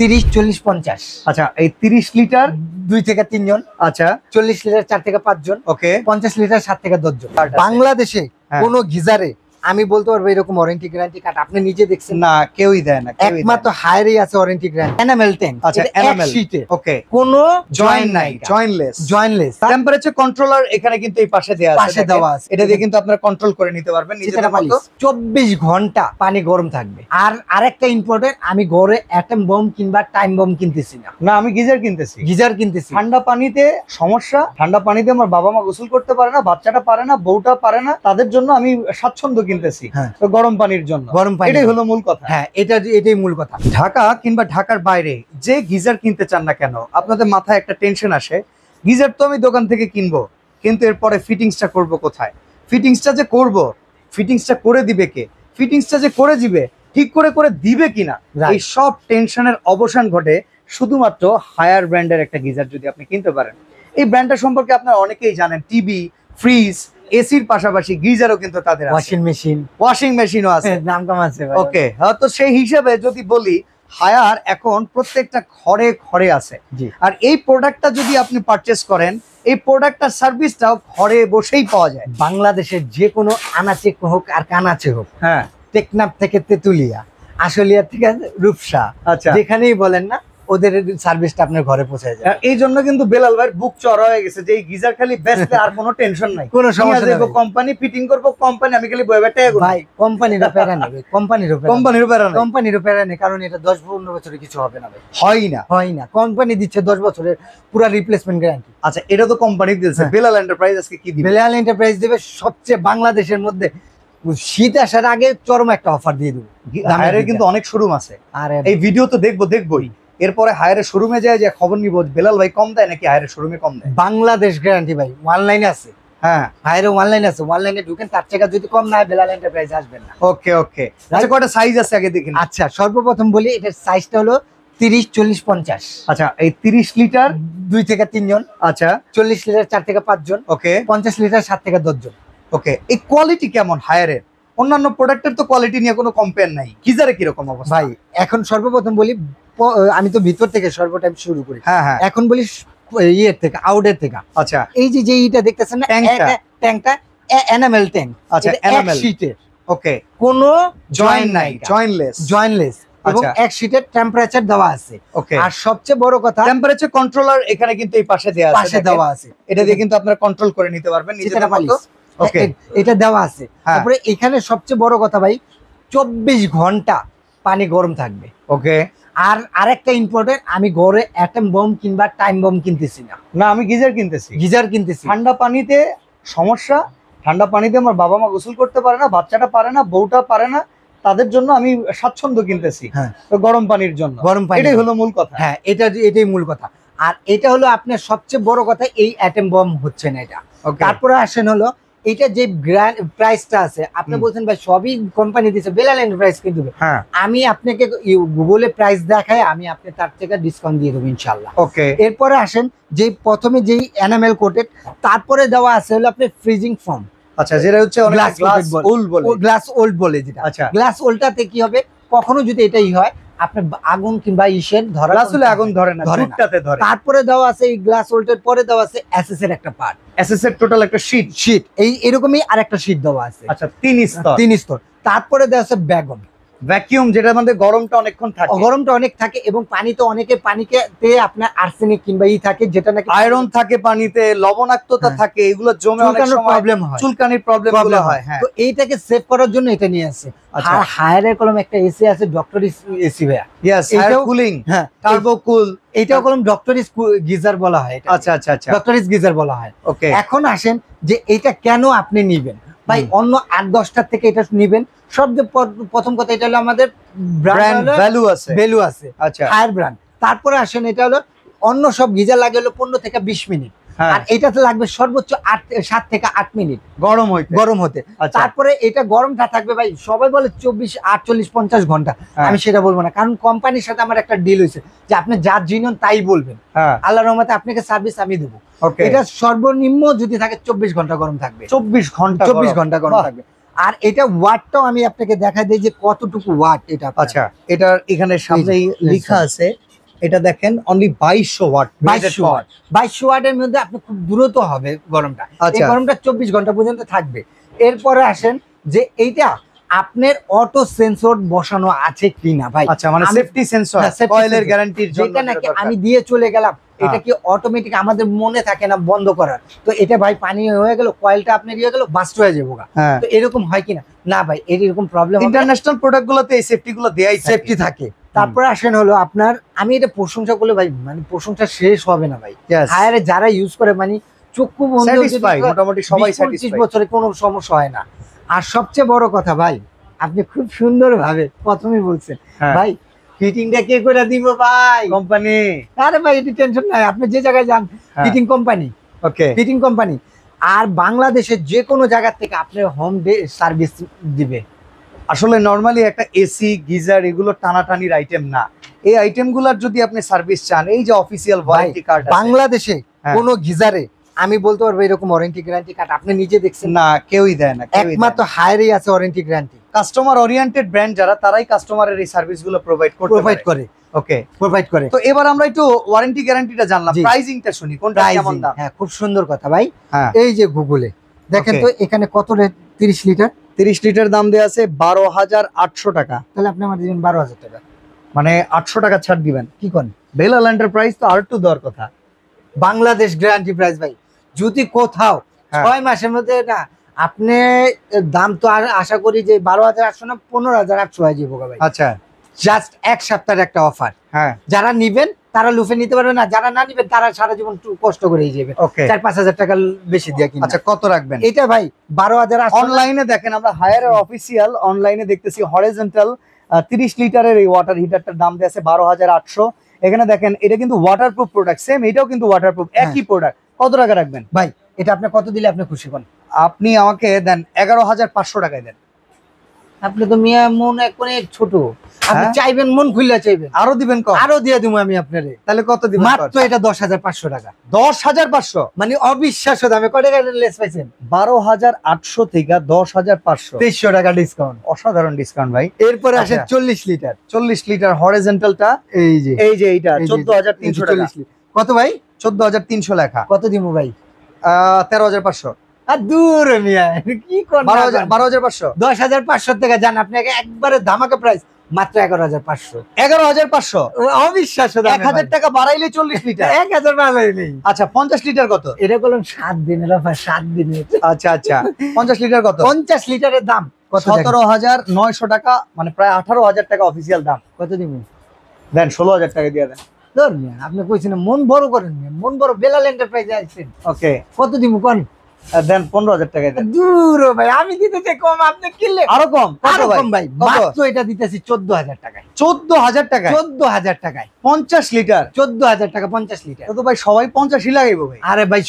তিরিশ চল্লিশ পঞ্চাশ আচ্ছা এই তিরিশ লিটার দুই থেকে তিনজন আচ্ছা চল্লিশ লিটার চার থেকে পাঁচজন ওকে পঞ্চাশ লিটার সাত থেকে দশজন বাংলাদেশে হ্যাঁ। কোনো গিজারে আমি বলতে পারবো এরকম ওয়ারেন্টি গ্যারান্টি কার্ড আপনি নিজে দেখছেন না কেউই দেয় না একমাত্র হায়ারই আছে ওয়ারেন্টি গ্যারান্টি এনামেল টেন আচ্ছা এনামেল শীটে ওকে কোন জয়েন নাই জয়েনলেস জয়েনলেস টেম্পারেচার কন্ট্রোলার এখানে কিন্তু এই পাশে দেওয়া আছে পাশে দেওয়া আছে এটা দিয়ে কিন্তু আপনারা কন্ট্রোল করে নিতে পারবেন নিজেদের মতো 24 ঘন্টা পানি গরম থাকবে আর আরেকটা ইম্পর্টেন্ট আমি ঘরে অ্যাটম বম কিংবা টাইম বম কিনতেছি না না আমি গিজার কিনতেছি গিজার কিনতেছি ঠান্ডা পানিতে সমস্যা ঠান্ডা পানিতে আমার বাবা মা গোসল করতে পারে না বাচ্চাটা পারে না বউটা পারে না তাদের জন্য আমি স্বাচ্ছন্দ্য কিনে কিনতেছি হ্যাঁ। গরম পানির জন্য গরম পানি এটাই হলো মূল কথা হ্যাঁ এটা এটাই মূল কথা ঢাকা কিংবা ঢাকার বাইরে যে গিজার কিনতে চান না কেন আপনাদের মাথায় একটা টেনশন আসে গিজার তো আমি দোকান থেকে কিনবো কিন্তু এরপরে ফিটিংসটা করব কোথায় ফিটিংসটা যে করব ফিটিংসটা করে দিবে কে ফিটিংসটা যে করে দিবে ঠিক করে করে দিবে কিনা এই সব টেনশনের অবসান ঘটে শুধুমাত্র হায়ার ব্র্যান্ডের একটা গিজার যদি আপনি কিনতে পারেন এই ব্র্যান্ডটা সম্পর্কে আপনারা অনেকেই জানেন টিভি ফ্রিজ এসির পাশাপাশি গিজারও কিন্তু তাদের ওয়াশিং মেশিন ওয়াশিং মেশিনও আছে নাম হ্যাঁ, কম আছে ওকে হ্যাঁ, তো সেই হিসাবে যদি বলি হায়ার এখন প্রত্যেকটা ঘরে ঘরে আছে আর এই প্রোডাক্টটা যদি আপনি পারচেস করেন এই প্রোডাক্টটার সার্ভিসটাও ঘরে বসেই পাওয়া যায় বাংলাদেশের যে কোনো আনাচে হোক আর কানাচে হোক হ্যাঁ টেকনাফ থেকে তেতুলিয়া আসলিয়া থেকে রূপসা আচ্ছা যেখানেই বলেন না ওদের সার্ভিসটা আপনার ঘরে পৌঁছে যায় হ্যাঁ, এই জন্য কিন্তু বেলাল ভাই বুক চড়া হয়ে গেছে যে এই গিজার খালি ব্যস্ত আর কোনো টেনশন নাই কোনো সমস্যা নেই কোম্পানি ফিটিং করব কোম্পানি আমি খালি বয়ে বেটা ভাই কোম্পানির প্যারা নেবে কোম্পানির কোম্পানির প্যারা কোম্পানির প্যারা নেই কারণ এটা 10 15 বছরের কিছু হবে না ভাই হয় না হয় না কোম্পানি দিচ্ছে 10 বছরের পুরো রিপ্লেসমেন্ট গ্যারান্টি আচ্ছা এটা তো কোম্পানি দিয়েছে হ্যাঁ। বেলাল এন্টারপ্রাইজ আজকে কি দিবে বেলাল এন্টারপ্রাইজ দেবে সবচেয়ে বাংলাদেশের মধ্যে শীত আসার আগে চরম একটা অফার দিয়ে দেবো কিন্তু অনেক শোরুম আছে আর এই ভিডিও তো দেখবো দেখবোই এরপরে হায়ারের শোরুমে যায় যে খবর নিব বেলাল ভাই কম দেয় নাকি হায়ারের শোরুমে কম দেয় বাংলাদেশ গ্যারান্টি ভাই অনলাইনে আছে হ্যাঁ হায়ারে অনলাইন আছে ঢুকেন যদি কম বেলাল না ওকে ওকে সাইজ আচ্ছা, আছে আগে দেখেন আচ্ছা সর্বপ্রথম বলি সাইজটা হলো তিরিশ চল্লিশ পঞ্চাশ আচ্ছা এই তিরিশ লিটার দুই থেকে তিনজন আচ্ছা চল্লিশ লিটার চার থেকে পাঁচজন ওকে পঞ্চাশ লিটার সাত থেকে দশজন ওকে এই কোয়ালিটি কেমন হায়ারের অন্যান্য প্রোডাক্টের তো কোয়ালিটি নিয়ে কোনো কমপ্লেন নাই যারা কিরকম অবস্থা এখন সর্বপ্রথম বলি আমি তো ভিতর থেকে সর্বটাইম শুরু করি হ্যাঁ হ্যাঁ এখন বলি ইয়ের থেকে আউটের থেকে আচ্ছা এই যে যে ইটা দেখতেছেন না ট্যাঙ্কটা এনামেল ট্যাঙ্ক আচ্ছা এনামেল ওকে কোন জয়েন নাই জয়েন্টলেস আচ্ছা। জয়েন্টলেস এবং এক টেম্পারেচার দেওয়া আছে আর সবচেয়ে বড় কথা টেম্পারেচার কন্ট্রোলার এখানে কিন্তু এই পাশে দেওয়া আছে পাশে দেওয়া আছে এটা দিয়ে কিন্তু আপনারা কন্ট্রোল করে নিতে পারবেন নিজেদের মতো ওকে এটা দেওয়া আছে হ্যাঁ। তারপরে এখানে সবচেয়ে বড় কথা ভাই চব্বিশ ঘন্টা পানি গরম থাকবে ওকে আর আরেকটা ইম্পর্টেন্ট আমি ঘরে অ্যাটম বম কিংবা টাইম বম কিনতেছি না না আমি গিজার কিনতেছি গিজার কিনতেছি ঠান্ডা পানিতে সমস্যা ঠান্ডা পানিতে আমার বাবা মা গোসল করতে পারে না বাচ্চাটা পারে না বউটা পারে না তাদের জন্য আমি স্বাচ্ছন্দ্য কিনতেছি হ্যাঁ গরম পানির জন্য গরম পানি এটাই হলো মূল কথা হ্যাঁ এটা এটাই মূল কথা আর এটা হলো আপনার সবচেয়ে বড় কথা এই অ্যাটেম বম হচ্ছে না এটা তারপরে আসেন হলো এটা যে প্রাইসটা আছে আপনি বলছেন ভাই সবই কোম্পানি দিচ্ছে বেলাল এন্টারপ্রাইজ কিন্তু হ্যাঁ। আমি আপনাকে গুগলে প্রাইস দেখাই আমি আপনি তার থেকে ডিসকাউন্ট দিয়ে দেব ইনশাল্লাহ ওকে এরপরে আসেন যে প্রথমে যেই এনামেল কোটেড তারপরে দেওয়া আছে হলো আপনি ফ্রিজিং ফর্ম আচ্ছা যেটা হচ্ছে গ্লাস ওল্ড বলে গ্লাস ওল্ড বলে যেটা আচ্ছা গ্লাস ওল্ডটাতে কি হবে কখনো যদি এটাই হয় আপনি আগুন কিংবা ইসের ধরা আসলে আগুন ধরে না ধুপটাতে ধরে তারপরে দেওয়া আছে এই গ্লাস ওল্টের পরে দেওয়া আছে এসএস এর একটা পার্ট এসএস এর টোটাল একটা শীত শীত এই এরকমই আরেকটা শীত দেওয়া আছে আচ্ছা তিন স্তর তিন স্তর তারপরে দেওয়া আছে ব্যাগন ভ্যাকিউম যেটার মধ্যে গরমটা অনেকক্ষণ থাকে গরমটা অনেক থাকে এবং পানিতে অনেকে পানিকে আপনার আর্সেনিক কিংবা ই থাকে যেটা নাকি আয়রন থাকে পানিতে লবণাক্ততা হ্যাঁ। থাকে এগুলো জমে অনেক প্রবলেম হয় চুলকানির প্রবলেম হয় হ্যাঁ তো এইটাকে সেভ করার জন্য এটা নিয়ে আসে আচ্ছা। আর হায়ারের কলম একটা এসি আছে ডক্টর এসি ভাইয়া ইয়েস এটাও কুলিং হ্যাঁ টার্বো কুল এটাও কলম ডক্টর ইস গিজার বলা হয় আচ্ছা আচ্ছা আচ্ছা ইস গিজার বলা হয় ওকে এখন আসেন যে এটা কেন আপনি নেবেন ভাই অন্য আট দশটার থেকে এটা নিবেন সবচেয়ে প্রথম কথা এটা হলো আমাদের ব্র্যান্ড ভ্যালু আছে ভ্যালু আছে আচ্ছা ব্র্যান্ড তারপরে আসেন এটা হলো অন্য সব গিজার লাগে হলো পনেরো থেকে বিশ মিনিট হ্যাঁ। আর এটাতে লাগবে সর্বোচ্চ আট সাত থেকে আট মিনিট গরম হইতে গরম হতে আচ্ছা। তারপরে এটা গরমটা থাকবে ভাই সবাই বলে চব্বিশ আটচল্লিশ পঞ্চাশ ঘন্টা হ্যাঁ। আমি সেটা বলবো না কারণ কোম্পানির সাথে আমার একটা ডিল হয়েছে যে আপনি যার জিনন তাই বলবেন হ্যাঁ। আল্লাহ রহমতে আপনাকে সার্ভিস আমি দেবো এটা সর্বনিম্ন যদি থাকে চব্বিশ ঘন্টা গরম থাকবে চব্বিশ ঘন্টা চব্বিশ ঘন্টা গরম থাকবে আর এটা ওয়াটটাও আমি আপনাকে দেখা দিই যে কতটুকু ওয়াট এটা আচ্ছা এটা এখানে সামনেই লেখা আছে এটা দেখেন অনলি বাইশশো ওয়াট বাইশশো ওয়াট বাইশশো ওয়াটের মধ্যে আপনি খুব দ্রুত হবে গরমটা আচ্ছা গরমটা চব্বিশ ঘন্টা পর্যন্ত থাকবে এরপরে আসেন যে এইটা আপনার অটো সেন্সর বসানো আছে কিনা ভাই আচ্ছা মানে সেফটি সেন্সর কয়েলের গ্যারান্টির জন্য যেটা নাকি আমি দিয়ে চলে গেলাম হ্যাঁ। এটা কি অটোমেটিক আমাদের মনে থাকে না বন্ধ করার তো এটা ভাই পানি হয়ে গেল কয়েলটা আপনার ইয়ে গেল বাস্ট হয়ে যাবো হ্যাঁ। তো এরকম হয় কিনা না ভাই এরকম প্রবলেম ইন্টারন্যাশনাল প্রোডাক্টগুলোতে এই সেফটিগুলো দেয়াই সেফটি থাকে তারপর আসেন হলো আপনার আমি এটা প্রশংসা করলে ভাই মানে প্রশংসা শেষ হবে না ভাই হায়ারে যারা ইউজ করে মানে চক্ষু মোটামুটি সবাই পঁচিশ বছরে কোনো সমস্যা হয় না আর সবচেয়ে বড় কথা ভাই আপনি খুব সুন্দর ভাবে প্রথমেই বলছেন হ্যাঁ। ভাই কে করে দিব ভাই কোম্পানি আরে ভাই এটি টেনশন নাই আপনি যে জায়গায় যান fitting company okay fitting company আর বাংলাদেশের যে কোনো জায়গা থেকে আপনি হোম সার্ভিস দিবে আসলে নর্মালি একটা এসি গিজার এগুলো টানাটানির আইটেম না এই আইটেমগুলোর যদি আপনি সার্ভিস চান এই যে অফিসিয়াল ওয়ারেন্টি কার্ড বাংলাদেশে হ্যাঁ। কোনো গিজারে আমি বলতে পারবো এরকম ওয়ারেন্টি গ্যারান্টি কার্ড আপনি নিজে দেখছেন না কেউই দেয় না একমাত্র হায়ারই আছে warranty guarantee customer oriented brand যারা তারাই কাস্টমারের এই সার্ভিসগুলো প্রোভাইড করতে প্রোভাইড করে ওকে প্রোভাইড করে তো এবার আমরা একটু ওয়ারেন্টি গ্যারান্টিটা জানলাম প্রাইজিংটা শুনি কোনটা কেমন দাম হ্যাঁ খুব সুন্দর কথা ভাই হ্যাঁ। এই যে গুগলে দেখেন তো এখানে কত রেট 30 লিটার তিরিশ লিটার দাম দেওয়া আছে বারো হাজার আটশো টাকা তাহলে আপনি আমাদের দিবেন বারো হাজার টাকা মানে আটশো টাকা ছাড় দিবেন কি করেন বেলাল প্রাইস তো আর একটু দর কথা বাংলাদেশ গ্যারান্টি প্রাইস ভাই যদি কোথাও হ্যাঁ। ছয় মাসের মধ্যে না আপনি দাম তো আর আশা করি যে বারো হাজার আটশো না পনেরো হাজার আটশো হয়ে যাবো ভাই আচ্ছা জাস্ট এক সপ্তাহের একটা অফার হ্যাঁ যারা নিবেন তারা লুফে নিতে পারবে না যারা না নিবে তারা সারা জীবন কষ্ট করে যাবে চার পাঁচ হাজার টাকা বেশি দিয়ে কিনা আচ্ছা কত রাখবেন এটা ভাই বারো হাজার অনলাইনে দেখেন আমরা হায়ার অফিসিয়াল অনলাইনে দেখতেছি হরিজেন্টাল তিরিশ লিটারের এই ওয়াটার হিটারটার দাম দিয়েছে বারো হাজার আটশো এখানে দেখেন এটা কিন্তু ওয়াটারপ্রুফ প্রোডাক্ট সেম এটাও কিন্তু ওয়াটারপ্রুফ হ্যাঁ। একই প্রোডাক্ট কত টাকা রাখবেন ভাই এটা আপনি কত দিলে আপনি খুশি হন আপনি আমাকে দেন এগারো হাজার পাঁচশো টাকায় দেন আপনি তো মিয়া মন অনেক ছোট আপনি হ্যাঁ? চাইবেন মন খুললে চাইবেন আরো দিবেন আরো দিয়ে দিবো আমি আপনারে তাহলে কত দিব মাত্র এটা 10500 টাকা 10500 মানে অবিশ্বাস্য দামে কত টাকা লেস পাইছেন 12800 থেকে 10500 2300 টাকা ডিসকাউন্ট অসাধারণ ডিসকাউন্ট ভাই এরপরে আসে 40 আচ্ছা। লিটার 40 লিটার হরিজন্টালটা এই যে এই যে এটা 14300 টাকা কত ভাই 14300 লেখা কত দিব ভাই 13500 বারো হাজার পাঁচশো দশ হাজার পাঁচশো যান আপনি একবারে মাত্র এগারো হাজার পাঁচশো এগারো হাজার পাঁচশো এক হাজার টাকা বাড়াইলে চল্লিশ লিটার এক হাজার বাড়াইলে আচ্ছা পঞ্চাশ লিটার কত সাত আচ্ছা আচ্ছা পঞ্চাশ লিটার কত পঞ্চাশ লিটারের দাম হাজার নয়শো টাকা মানে প্রায় আঠারো হাজার টাকা অফিসিয়াল দাম কত দিবেন দেন ষোলো হাজার টাকা দিয়ে দেন ধর আপনি কইছেন মন বড় করেন মন বড় বেলাল এন্টারপ্রাইজে আসছেন ওকে কত দিব কন দেন পনেরো হাজার টাকা ভাই আমি দিতেছি কম আপনি কিনলে আরো কম ভাই এটা দিতেছি চোদ্দ হাজার টাকায় চোদ্দ হাজার টাকা চোদ্দ হাজার টাকায় পঞ্চাশ লিটার চোদ্দ হাজার টাকা পঞ্চাশ লিটার তো ভাই সবাই পঞ্চাশই লাগাইবো ভাই আরে ভাই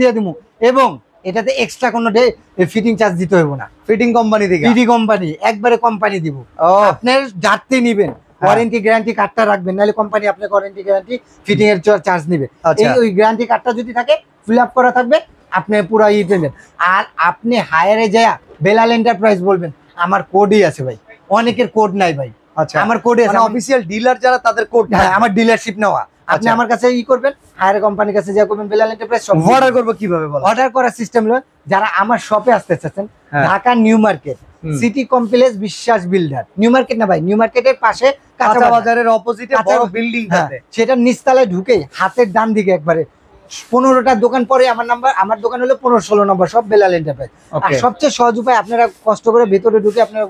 দিয়ে দেবো এবং এটাতে এক্সট্রা কোনো ফিটিং চার্জ দিতে হইব না ফিটিং কোম্পানি থেকে ফিটিং কোম্পানি একবারে কোম্পানি দিব আপনার যাতে নিবেন ওয়ারেন্টি গ্যারান্টি কার্ডটা রাখবেন নাহলে কোম্পানি আপনার ওয়ারেন্টি গ্যারান্টি ফিটিং এর চার্জ নেবে আচ্ছা। এই ওই গ্যারান্টি কার্ডটা যদি থাকে ফিল আপ করা থাকবে আপনি পুরো ই পেবেন আর আপনি হায়ারে যায় বেলাল এন্টারপ্রাইজ বলবেন আমার কোডই আছে ভাই অনেকের কোড নাই ভাই আচ্ছা আমার কোডে আছে অফিসিয়াল মানে ডিলার যারা তাদের কোড হ্যাঁ, নাই আমার ডিলারশিপ নেওয়া আপনি আচ্ছা। আমার কাছে ই করবেন হায়ার কোম্পানির কাছে যা করবেন বেলাল এন্টারপ্রাইজ সব অর্ডার করবো কিভাবে বলো অর্ডার করার সিস্টেম হলো যারা আমার শপে আসতে চাচ্ছেন হ্যাঁ। Dhaka new market city complex Biswas builder new market না ভাই নিউ মার্কেটের পাশে কাঁচা বাজারের অপোজিটে বড় বিল্ডিং সেটা নিস্তালে ঢুকে হাতের ডান দিকে একবারে পনেরোটা দোকান পরে আমার নাম্বার আমার দোকান হলো পনেরো ষোলো নম্বর সব বেলাল এন্টারপ্রাইজ আর সবচেয়ে সহজ উপায় আপনারা কষ্ট করে ভেতরে ঢুকে আপনারা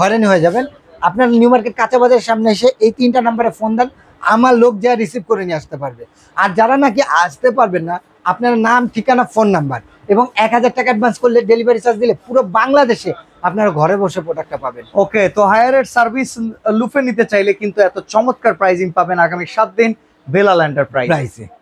হয়রানি হয়ে যাবেন আপনার নিউ মার্কেট কাঁচা বাজারের সামনে এসে এই তিনটা নাম্বারে ফোন দেন আমার লোক যা রিসিভ করে নিয়ে আসতে পারবে আর যারা নাকি আসতে পারবেন না আপনার নাম ঠিকানা ফোন নাম্বার এবং এক হাজার টাকা অ্যাডভান্স করলে ডেলিভারি চার্জ দিলে পুরো বাংলাদেশে আপনারা ঘরে বসে প্রোডাক্টটা পাবেন ওকে তো হায়ার এড সার্ভিস লুফে নিতে চাইলে কিন্তু এত চমৎকার প্রাইজিং পাবেন আগামী সাত দিন বেলাল এন্টারপ্রাইজ